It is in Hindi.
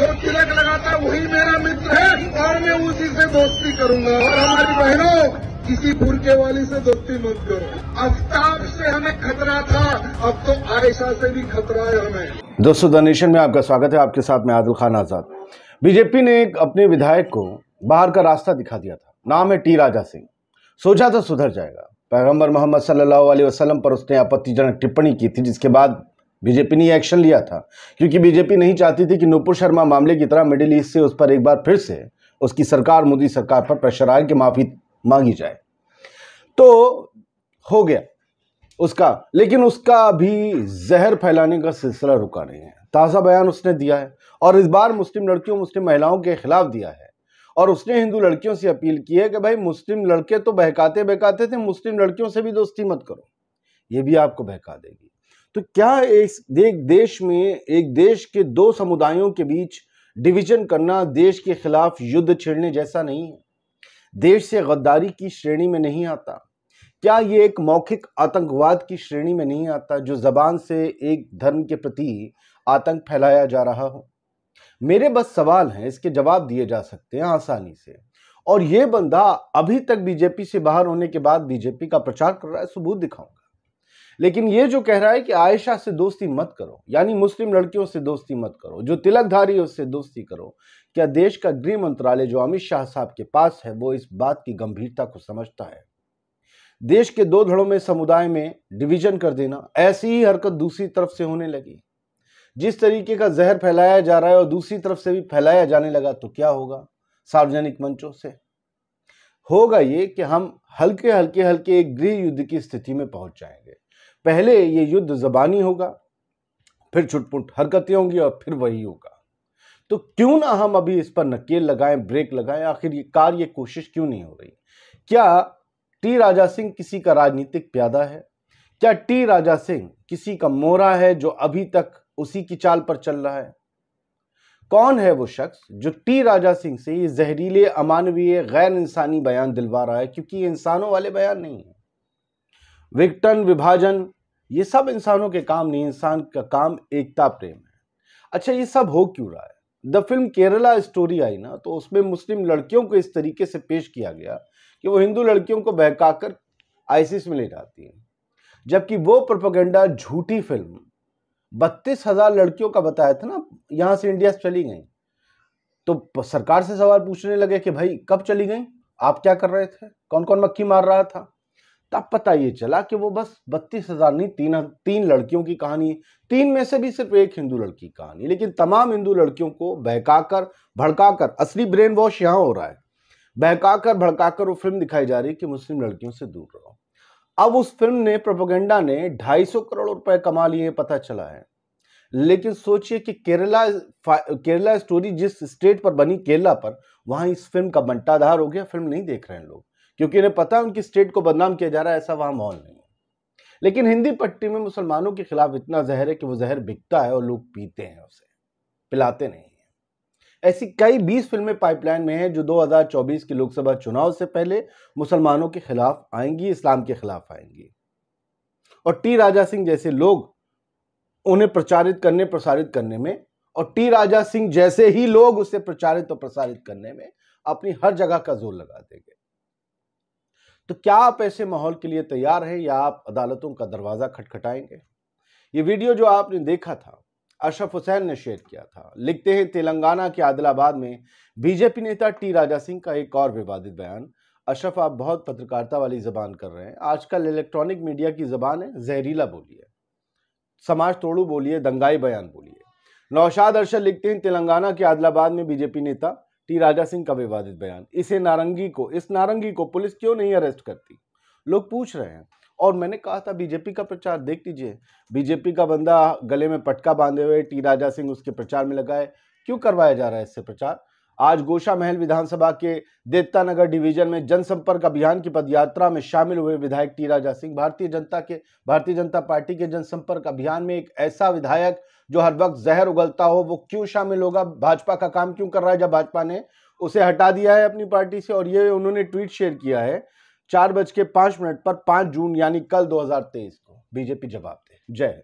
जो तिलक लगाता वही मेरा मित्र है और मैं उसी से दोस्ती करूंगा और हमारी बहनों किसी बुरके वाली से दोस्ती मत करो अफ्ताब से हमें खतरा था अब तो आयशा से भी खतरा है हमें दोस्तों दनेशन में आपका स्वागत है आपके साथ मैं आदिल खान आजाद बीजेपी ने एक अपने विधायक को बाहर का रास्ता दिखा दिया था नाम है टी राजा सिंह सोचा था सुधर जाएगा पैगंबर मोहम्मद सल्लल्लाहु अलैहि वसल्लम पर उसने आपत्तिजनक टिप्पणी की थी जिसके बाद बीजेपी ने एक्शन लिया था क्योंकि बीजेपी नहीं चाहती थी कि नूपुर शर्मा मामले की तरह मिडिल ईस्ट से उस पर एक बार फिर से उसकी सरकार मोदी सरकार पर प्रेशर आए कि माफ़ी मांगी जाए तो हो गया उसका लेकिन उसका भी जहर फैलाने का सिलसिला रुका नहीं है ताज़ा बयान उसने दिया है और इस बार मुस्लिम लड़कियों मुस्लिम महिलाओं के खिलाफ दिया है और उसने हिंदू लड़कियों से अपील की है कि भाई मुस्लिम लड़के तो बहकाते बहकाते थे मुस्लिम लड़कियों से भी दोस्ती मत करो ये भी आपको बहका देगी तो क्या इस देश में एक देश के दो समुदायों के बीच डिवीजन करना देश के खिलाफ युद्ध छेड़ने जैसा नहीं है देश से गद्दारी की श्रेणी में नहीं आता क्या ये एक मौखिक आतंकवाद की श्रेणी में नहीं आता जो जबान से एक धर्म के प्रति आतंक फैलाया जा रहा हो मेरे बस सवाल हैं इसके जवाब दिए जा सकते हैं आसानी से और ये बंदा अभी तक बीजेपी से बाहर होने के बाद बीजेपी का प्रचार कर रहा है सबूत दिखाऊंगा लेकिन ये जो कह रहा है कि आयशा से दोस्ती मत करो यानी मुस्लिम लड़कियों से दोस्ती मत करो जो तिलकधारी है उससे दोस्ती करो क्या देश का गृह मंत्रालय जो अमित शाह साहब के पास है वो इस बात की गंभीरता को समझता है देश के दो धड़ों में समुदाय में डिवीजन कर देना ऐसी ही हरकत दूसरी तरफ से होने लगी जिस तरीके का जहर फैलाया जा रहा है और दूसरी तरफ से भी फैलाया जाने लगा तो क्या होगा सार्वजनिक मंचों से होगा ये कि हम हल्के हल्के हल्के एक गृह युद्ध की स्थिति में पहुंच जाएंगे पहले ये युद्ध जबानी होगा फिर छुटपुट हरकतें होंगी और फिर वही होगा तो क्यों ना हम अभी इस पर नकेल लगाएं ब्रेक लगाएं आखिर ये कार ये कोशिश क्यों नहीं हो रही क्या टी राजा सिंह किसी का राजनीतिक प्यादा है क्या टी राजा सिंह किसी का मोरा है जो अभी तक उसी की चाल पर चल रहा है कौन है वो शख्स जो टी राजा सिंह से ये जहरीले अमानवीय गैर इंसानी बयान दिलवा रहा है क्योंकि ये इंसानों वाले बयान नहीं है विघटन विभाजन ये सब इंसानों के काम नहीं इंसान का काम एकता प्रेम है अच्छा ये सब हो क्यों रहा है द फिल्म केरला स्टोरी आई ना तो उसमें मुस्लिम लड़कियों को इस तरीके से पेश किया गया कि वो हिंदू लड़कियों को बहकाकर आईसीस में ले जाती हैं जबकि वो प्रोपोगंडा झूठी फिल्म बत्तीस हजार लड़कियों का बताया था ना यहाँ से इंडिया से चली गई तो सरकार से सवाल पूछने लगे कि भाई कब चली गई आप क्या कर रहे थे कौन कौन मक्खी मार रहा था तब तो पता ये चला कि वो बस बत्तीस हज़ार नहीं तीन तीन लड़कियों की कहानी तीन में से भी सिर्फ एक हिंदू लड़की की कहानी लेकिन तमाम हिंदू लड़कियों को बहकाकर भड़काकर असली ब्रेन वॉश यहां हो रहा है बहकाकर भड़काकर वो फिल्म दिखाई जा रही है कि मुस्लिम लड़कियों से दूर रहो अब उस फिल्म ने प्रोपोगेंडा ने ढाई करोड़ रुपए कमा लिए पता चला है लेकिन सोचिए कि केरला केरला स्टोरी जिस स्टेट पर बनी केरला पर वहाँ इस फिल्म का बंटाधार हो गया फिल्म नहीं देख रहे हैं लोग क्योंकि इन्हें पता है उनकी स्टेट को बदनाम किया जा रहा है ऐसा वहां माहौल नहीं है लेकिन हिंदी पट्टी में मुसलमानों के खिलाफ इतना जहर है कि वो जहर बिकता है और लोग पीते हैं उसे पिलाते नहीं है ऐसी कई बीस फिल्में पाइपलाइन में हैं जो 2024 के लोकसभा चुनाव से पहले मुसलमानों के खिलाफ आएंगी इस्लाम के खिलाफ आएंगी और टी राजा सिंह जैसे लोग उन्हें प्रचारित करने प्रसारित करने में और टी राजा सिंह जैसे ही लोग उसे प्रचारित और प्रसारित करने में अपनी हर जगह का जोर लगा देंगे तो क्या आप ऐसे माहौल के लिए तैयार हैं या आप अदालतों का दरवाज़ा खटखटाएंगे ये वीडियो जो आपने देखा था अशरफ हुसैन ने शेयर किया था लिखते हैं तेलंगाना के आदिलाबाद में बीजेपी नेता टी राजा सिंह का एक और विवादित बयान अशरफ आप बहुत पत्रकारिता वाली जबान कर रहे हैं आजकल इलेक्ट्रॉनिक मीडिया की जबान है जहरीला बोलिए समाज तोड़ू बोलिए दंगाई बयान बोलिए नौशाद अर्शद लिखते हैं तेलंगाना के आदिलाबाद में बीजेपी नेता टी राजा सिंह का विवादित बयान इसे नारंगी को इस नारंगी को पुलिस क्यों नहीं अरेस्ट करती लोग पूछ रहे हैं और मैंने कहा था बीजेपी का प्रचार देख लीजिए बीजेपी का बंदा गले में पटका बांधे हुए टी राजा सिंह उसके प्रचार में लगाए क्यों करवाया जा रहा है इससे प्रचार आज गोशा महल विधानसभा के देवता नगर डिवीजन में जनसंपर्क अभियान की पदयात्रा में शामिल हुए विधायक टी राजा सिंह भारतीय जनता के भारतीय जनता पार्टी के जनसंपर्क अभियान में एक ऐसा विधायक जो हर वक्त जहर उगलता हो वो क्यों शामिल होगा भाजपा का काम क्यों कर रहा है जब भाजपा ने उसे हटा दिया है अपनी पार्टी से और ये उन्होंने ट्वीट शेयर किया है चार बज के पांच मिनट पर पांच जून यानी कल 2023 को बीजेपी जवाब दे जय